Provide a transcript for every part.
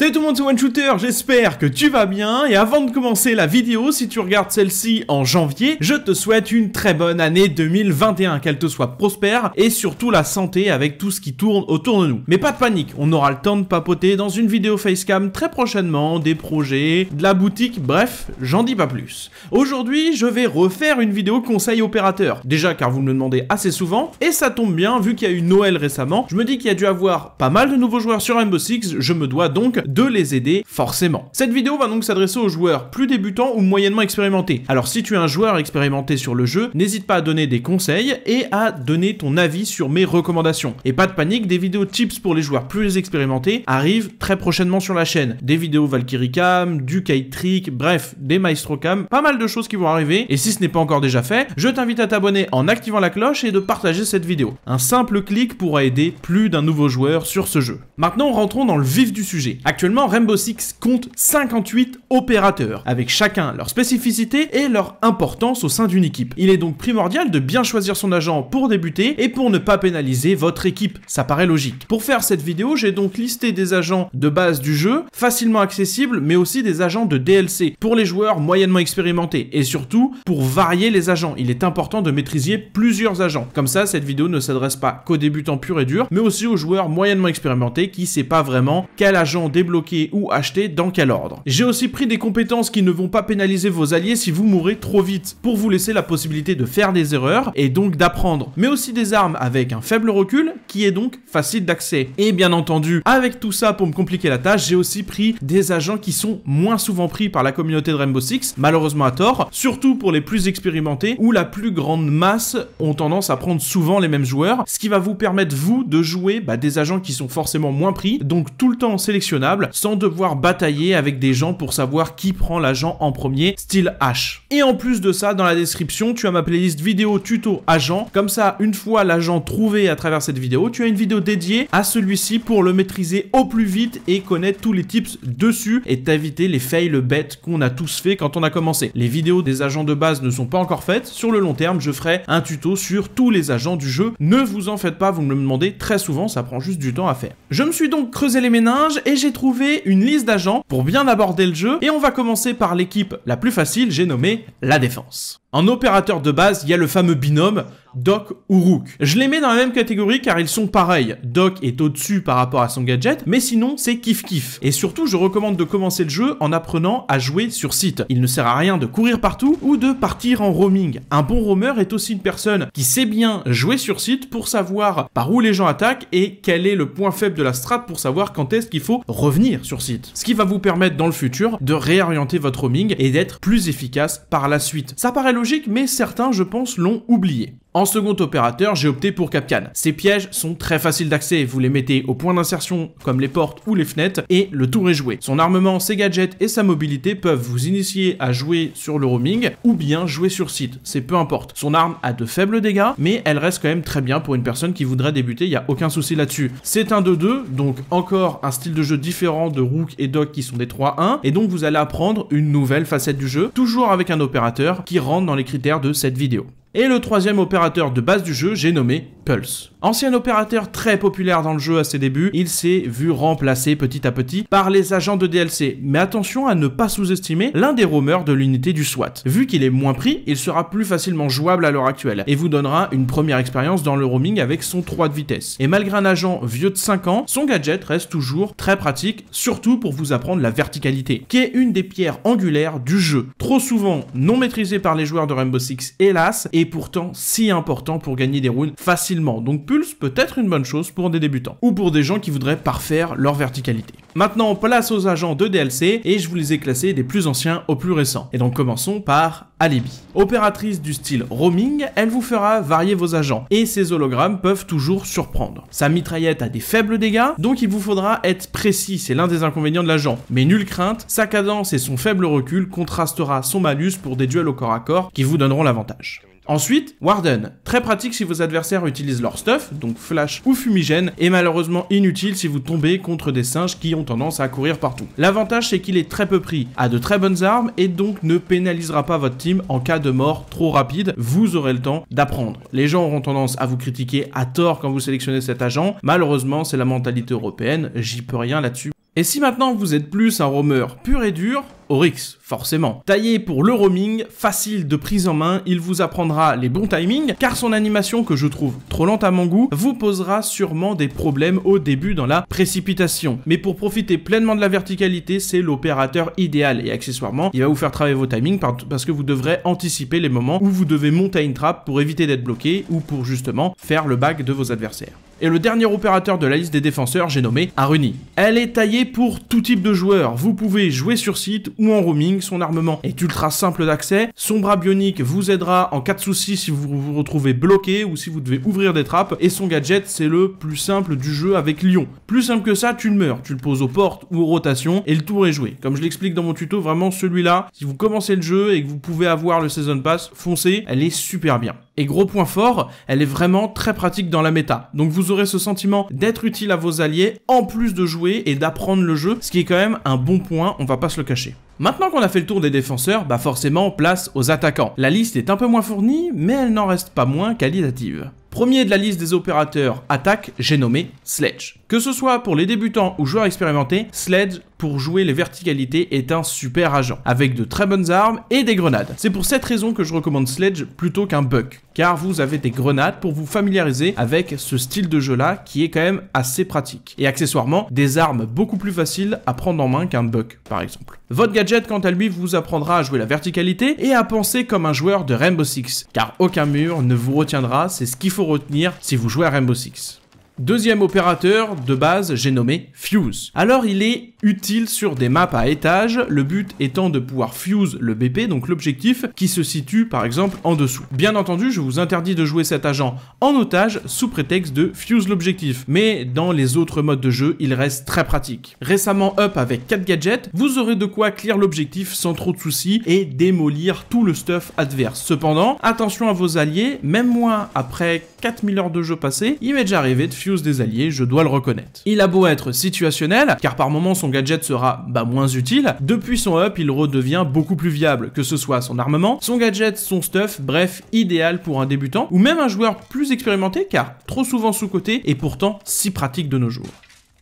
Salut tout le monde, c'est One Shooter, j'espère que tu vas bien, et avant de commencer la vidéo, si tu regardes celle-ci en janvier, je te souhaite une très bonne année 2021, qu'elle te soit prospère, et surtout la santé avec tout ce qui tourne autour de nous. Mais pas de panique, on aura le temps de papoter dans une vidéo facecam très prochainement, des projets, de la boutique, bref, j'en dis pas plus. Aujourd'hui, je vais refaire une vidéo conseil opérateur, déjà car vous me le demandez assez souvent, et ça tombe bien, vu qu'il y a eu Noël récemment, je me dis qu'il y a dû avoir pas mal de nouveaux joueurs sur Rainbow Six, je me dois donc de les aider forcément. Cette vidéo va donc s'adresser aux joueurs plus débutants ou moyennement expérimentés. Alors si tu es un joueur expérimenté sur le jeu, n'hésite pas à donner des conseils et à donner ton avis sur mes recommandations. Et pas de panique, des vidéos tips pour les joueurs plus expérimentés arrivent très prochainement sur la chaîne. Des vidéos Valkyricam, Cam, du kite trick, bref, des Maestro Cam, pas mal de choses qui vont arriver. Et si ce n'est pas encore déjà fait, je t'invite à t'abonner en activant la cloche et de partager cette vidéo. Un simple clic pourra aider plus d'un nouveau joueur sur ce jeu. Maintenant, rentrons dans le vif du sujet. Actuellement, Rainbow Six compte 58 opérateurs, avec chacun leur spécificité et leur importance au sein d'une équipe. Il est donc primordial de bien choisir son agent pour débuter et pour ne pas pénaliser votre équipe, ça paraît logique. Pour faire cette vidéo, j'ai donc listé des agents de base du jeu, facilement accessibles, mais aussi des agents de DLC, pour les joueurs moyennement expérimentés, et surtout, pour varier les agents, il est important de maîtriser plusieurs agents. Comme ça, cette vidéo ne s'adresse pas qu'aux débutants purs et durs, mais aussi aux joueurs moyennement expérimentés qui ne sait pas vraiment quel agent débuter bloquer ou acheter, dans quel ordre. J'ai aussi pris des compétences qui ne vont pas pénaliser vos alliés si vous mourrez trop vite, pour vous laisser la possibilité de faire des erreurs et donc d'apprendre, mais aussi des armes avec un faible recul qui est donc facile d'accès. Et bien entendu, avec tout ça pour me compliquer la tâche, j'ai aussi pris des agents qui sont moins souvent pris par la communauté de Rainbow Six, malheureusement à tort, surtout pour les plus expérimentés où la plus grande masse ont tendance à prendre souvent les mêmes joueurs, ce qui va vous permettre vous de jouer bah, des agents qui sont forcément moins pris, donc tout le temps sélectionnables sans devoir batailler avec des gens pour savoir qui prend l'agent en premier, style H. Et en plus de ça, dans la description, tu as ma playlist vidéo tuto agent. Comme ça, une fois l'agent trouvé à travers cette vidéo, tu as une vidéo dédiée à celui-ci pour le maîtriser au plus vite et connaître tous les tips dessus et t'éviter les fails bêtes qu'on a tous fait quand on a commencé. Les vidéos des agents de base ne sont pas encore faites. Sur le long terme, je ferai un tuto sur tous les agents du jeu. Ne vous en faites pas, vous me le demandez très souvent, ça prend juste du temps à faire. Je me suis donc creusé les méninges et j'ai trouver une liste d'agents pour bien aborder le jeu et on va commencer par l'équipe la plus facile, j'ai nommé la défense. En opérateur de base, il y a le fameux binôme Doc ou Rook. Je les mets dans la même catégorie car ils sont pareils. Doc est au-dessus par rapport à son gadget, mais sinon c'est kiff kiff. Et surtout, je recommande de commencer le jeu en apprenant à jouer sur site. Il ne sert à rien de courir partout ou de partir en roaming. Un bon roamer est aussi une personne qui sait bien jouer sur site pour savoir par où les gens attaquent et quel est le point faible de la strat pour savoir quand est-ce qu'il faut revenir sur site. Ce qui va vous permettre dans le futur de réorienter votre roaming et d'être plus efficace par la suite. Ça paraît mais certains, je pense, l'ont oublié. En second opérateur, j'ai opté pour Capcan. Ces pièges sont très faciles d'accès, vous les mettez au point d'insertion comme les portes ou les fenêtres et le tour est joué. Son armement, ses gadgets et sa mobilité peuvent vous initier à jouer sur le roaming ou bien jouer sur site, c'est peu importe. Son arme a de faibles dégâts, mais elle reste quand même très bien pour une personne qui voudrait débuter, il n'y a aucun souci là-dessus. C'est un 2-2, donc encore un style de jeu différent de Rook et Doc qui sont des 3-1, et donc vous allez apprendre une nouvelle facette du jeu, toujours avec un opérateur qui rentre dans les critères de cette vidéo et le troisième opérateur de base du jeu, j'ai nommé Pulse. Ancien opérateur très populaire dans le jeu à ses débuts, il s'est vu remplacé petit à petit par les agents de DLC, mais attention à ne pas sous-estimer l'un des roamers de l'unité du SWAT. Vu qu'il est moins pris, il sera plus facilement jouable à l'heure actuelle, et vous donnera une première expérience dans le roaming avec son 3 de vitesse. Et malgré un agent vieux de 5 ans, son gadget reste toujours très pratique, surtout pour vous apprendre la verticalité, qui est une des pierres angulaires du jeu. Trop souvent non maîtrisée par les joueurs de Rainbow Six, hélas, et pourtant si important pour gagner des runes facilement. Donc Pulse peut être une bonne chose pour des débutants ou pour des gens qui voudraient parfaire leur verticalité. Maintenant, place aux agents de DLC et je vous les ai classés des plus anciens aux plus récents. Et donc commençons par Alibi. Opératrice du style roaming, elle vous fera varier vos agents et ses hologrammes peuvent toujours surprendre. Sa mitraillette a des faibles dégâts, donc il vous faudra être précis, c'est l'un des inconvénients de l'agent. Mais nulle crainte, sa cadence et son faible recul contrastera son malus pour des duels au corps à corps qui vous donneront l'avantage. Ensuite, Warden. Très pratique si vos adversaires utilisent leur stuff, donc flash ou fumigène, et malheureusement inutile si vous tombez contre des singes qui ont tendance à courir partout. L'avantage c'est qu'il est très peu pris, a de très bonnes armes et donc ne pénalisera pas votre team en cas de mort trop rapide, vous aurez le temps d'apprendre. Les gens auront tendance à vous critiquer à tort quand vous sélectionnez cet agent, malheureusement c'est la mentalité européenne, j'y peux rien là-dessus. Et si maintenant vous êtes plus un roamer pur et dur, Oryx, forcément. Taillé pour le roaming, facile de prise en main, il vous apprendra les bons timings, car son animation, que je trouve trop lente à mon goût, vous posera sûrement des problèmes au début dans la précipitation. Mais pour profiter pleinement de la verticalité, c'est l'opérateur idéal, et accessoirement, il va vous faire travailler vos timings parce que vous devrez anticiper les moments où vous devez monter à une trappe pour éviter d'être bloqué ou pour justement faire le bag de vos adversaires. Et le dernier opérateur de la liste des défenseurs, j'ai nommé Aruni. Elle est taillée pour tout type de joueurs. Vous pouvez jouer sur site ou en roaming. Son armement est ultra simple d'accès. Son bras bionique vous aidera en cas de soucis si vous vous retrouvez bloqué ou si vous devez ouvrir des trappes. Et son gadget, c'est le plus simple du jeu avec Lyon. Plus simple que ça, tu le meurs. Tu le poses aux portes ou aux rotations et le tour est joué. Comme je l'explique dans mon tuto, vraiment celui-là, si vous commencez le jeu et que vous pouvez avoir le Season Pass, foncez, elle est super bien. Et gros point fort, elle est vraiment très pratique dans la méta. Donc vous aurez ce sentiment d'être utile à vos alliés, en plus de jouer et d'apprendre le jeu, ce qui est quand même un bon point, on va pas se le cacher. Maintenant qu'on a fait le tour des défenseurs, bah forcément place aux attaquants. La liste est un peu moins fournie, mais elle n'en reste pas moins qualitative. Premier de la liste des opérateurs attaque, j'ai nommé Sledge. Que ce soit pour les débutants ou joueurs expérimentés, Sledge pour jouer les verticalités est un super agent, avec de très bonnes armes et des grenades. C'est pour cette raison que je recommande Sledge plutôt qu'un Buck, car vous avez des grenades pour vous familiariser avec ce style de jeu là qui est quand même assez pratique. Et accessoirement, des armes beaucoup plus faciles à prendre en main qu'un Buck par exemple. Votre gadget quant à lui vous apprendra à jouer la verticalité et à penser comme un joueur de Rainbow Six, car aucun mur ne vous retiendra, c'est ce qu'il faut retenir si vous jouez à Rainbow Six. Deuxième opérateur de base, j'ai nommé Fuse. Alors il est utile sur des maps à étage, le but étant de pouvoir fuse le BP, donc l'objectif qui se situe par exemple en dessous. Bien entendu, je vous interdis de jouer cet agent en otage sous prétexte de fuse l'objectif, mais dans les autres modes de jeu, il reste très pratique. Récemment up avec 4 gadgets, vous aurez de quoi clear l'objectif sans trop de soucis et démolir tout le stuff adverse. Cependant, attention à vos alliés, même moi après 4000 heures de jeu passées, il m'est déjà arrivé de fuse des alliés, je dois le reconnaître. Il a beau être situationnel, car par moments son gadget sera bah, moins utile, depuis son up il redevient beaucoup plus viable, que ce soit son armement, son gadget, son stuff, bref, idéal pour un débutant, ou même un joueur plus expérimenté car trop souvent sous-côté et pourtant si pratique de nos jours.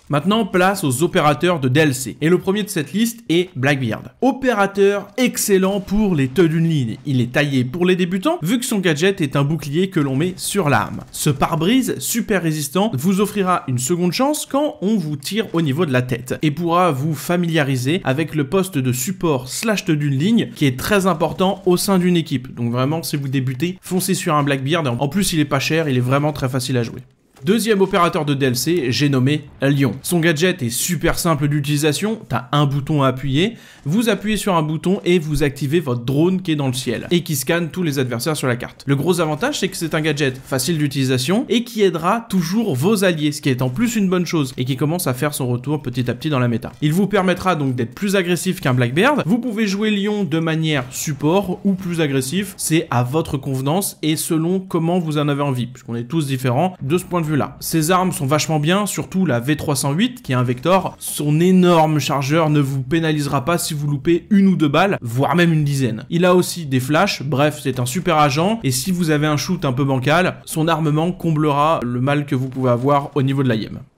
Maintenant, place aux opérateurs de DLC. Et le premier de cette liste est Blackbeard. Opérateur excellent pour les teux d'une ligne. Il est taillé pour les débutants, vu que son gadget est un bouclier que l'on met sur l'arme. Ce pare-brise, super résistant, vous offrira une seconde chance quand on vous tire au niveau de la tête, et pourra vous familiariser avec le poste de support slash teux d'une ligne, qui est très important au sein d'une équipe. Donc vraiment, si vous débutez, foncez sur un Blackbeard. En plus, il est pas cher, il est vraiment très facile à jouer. Deuxième opérateur de DLC, j'ai nommé Lyon. Son gadget est super simple d'utilisation, t'as un bouton à appuyer, vous appuyez sur un bouton et vous activez votre drone qui est dans le ciel et qui scanne tous les adversaires sur la carte. Le gros avantage c'est que c'est un gadget facile d'utilisation et qui aidera toujours vos alliés, ce qui est en plus une bonne chose et qui commence à faire son retour petit à petit dans la méta. Il vous permettra donc d'être plus agressif qu'un Blackbeard. vous pouvez jouer Lyon de manière support ou plus agressif, c'est à votre convenance et selon comment vous en avez envie, puisqu'on est tous différents de ce point de ses là. Ces armes sont vachement bien, surtout la V308 qui est un Vector. Son énorme chargeur ne vous pénalisera pas si vous loupez une ou deux balles, voire même une dizaine. Il a aussi des flashs, bref c'est un super agent et si vous avez un shoot un peu bancal, son armement comblera le mal que vous pouvez avoir au niveau de la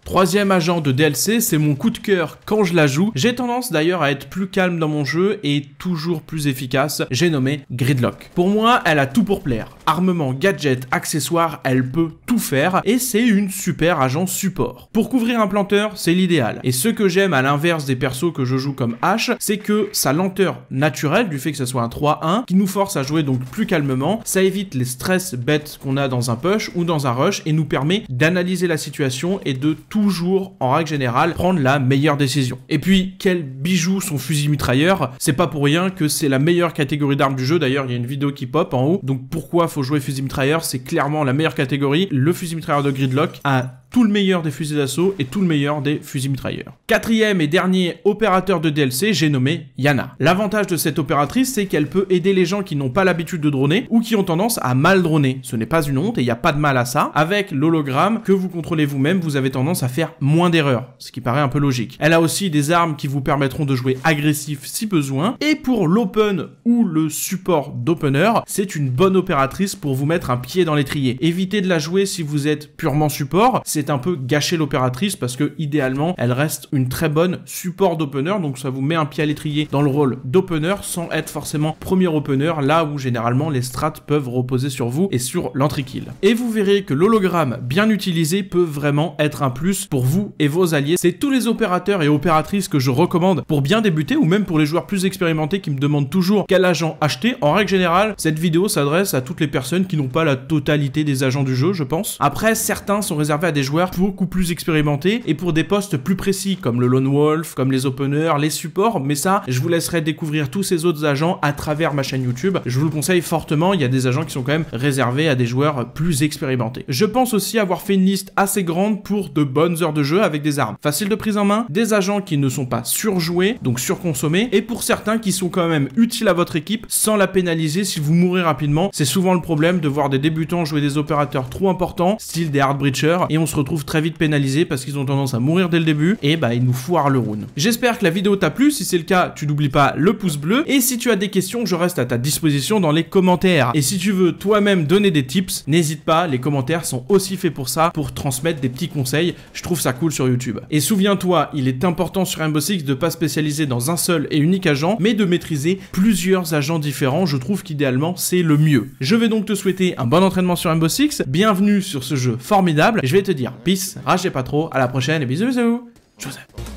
Troisième agent de DLC, c'est mon coup de cœur quand je la joue. J'ai tendance d'ailleurs à être plus calme dans mon jeu et toujours plus efficace. J'ai nommé Gridlock. Pour moi, elle a tout pour plaire. Armement, gadget, accessoires, elle peut tout faire et c'est une super agent support. Pour couvrir un planteur, c'est l'idéal. Et ce que j'aime à l'inverse des persos que je joue comme H, c'est que sa lenteur naturelle, du fait que ce soit un 3-1, qui nous force à jouer donc plus calmement, ça évite les stress bêtes qu'on a dans un push ou dans un rush et nous permet d'analyser la situation et de tout toujours, en règle générale, prendre la meilleure décision. Et puis, quel bijou son fusil mitrailleur C'est pas pour rien que c'est la meilleure catégorie d'armes du jeu. D'ailleurs, il y a une vidéo qui pop en haut. Donc pourquoi faut jouer fusil mitrailleur C'est clairement la meilleure catégorie. Le fusil mitrailleur de Gridlock a tout le meilleur des fusils d'assaut et tout le meilleur des fusils mitrailleurs. Quatrième et dernier opérateur de DLC, j'ai nommé Yana. L'avantage de cette opératrice, c'est qu'elle peut aider les gens qui n'ont pas l'habitude de droner ou qui ont tendance à mal droner. Ce n'est pas une honte et il n'y a pas de mal à ça. Avec l'hologramme que vous contrôlez vous-même, vous avez tendance à faire moins d'erreurs, ce qui paraît un peu logique. Elle a aussi des armes qui vous permettront de jouer agressif si besoin. Et pour l'open ou le support d'opener, c'est une bonne opératrice pour vous mettre un pied dans l'étrier. Évitez de la jouer si vous êtes purement support, c'est un peu gâcher l'opératrice parce que idéalement, elle reste une très bonne support d'opener, donc ça vous met un pied à l'étrier dans le rôle d'opener sans être forcément premier opener, là où généralement les strats peuvent reposer sur vous et sur l'entry kill. Et vous verrez que l'hologramme bien utilisé peut vraiment être un plus pour vous et vos alliés. C'est tous les opérateurs et opératrices que je recommande pour bien débuter ou même pour les joueurs plus expérimentés qui me demandent toujours quel agent acheter. En règle générale, cette vidéo s'adresse à toutes les personnes qui n'ont pas la totalité des agents du jeu, je pense. Après, certains sont réservés à des joueurs beaucoup plus expérimentés et pour des postes plus précis comme le lone wolf, comme les openers, les supports, mais ça, je vous laisserai découvrir tous ces autres agents à travers ma chaîne YouTube. Je vous le conseille fortement, il y a des agents qui sont quand même réservés à des joueurs plus expérimentés. Je pense aussi avoir fait une liste assez grande pour de bonnes heures de jeu avec des armes faciles de prise en main, des agents qui ne sont pas surjoués, donc surconsommés, et pour certains qui sont quand même utiles à votre équipe sans la pénaliser si vous mourrez rapidement. C'est souvent le problème de voir des débutants jouer des opérateurs trop importants, style des hard breachers, et on se retrouvent très vite pénalisé parce qu'ils ont tendance à mourir dès le début et bah ils nous foirent le round. J'espère que la vidéo t'a plu, si c'est le cas, tu n'oublies pas le pouce bleu et si tu as des questions, je reste à ta disposition dans les commentaires. Et si tu veux toi-même donner des tips, n'hésite pas, les commentaires sont aussi faits pour ça, pour transmettre des petits conseils, je trouve ça cool sur YouTube. Et souviens-toi, il est important sur Rainbow Six de pas spécialiser dans un seul et unique agent, mais de maîtriser plusieurs agents différents, je trouve qu'idéalement c'est le mieux. Je vais donc te souhaiter un bon entraînement sur Rainbow Six, bienvenue sur ce jeu formidable, je vais te dire Peace, ragez ah, pas trop, à la prochaine et bisous bisous Joseph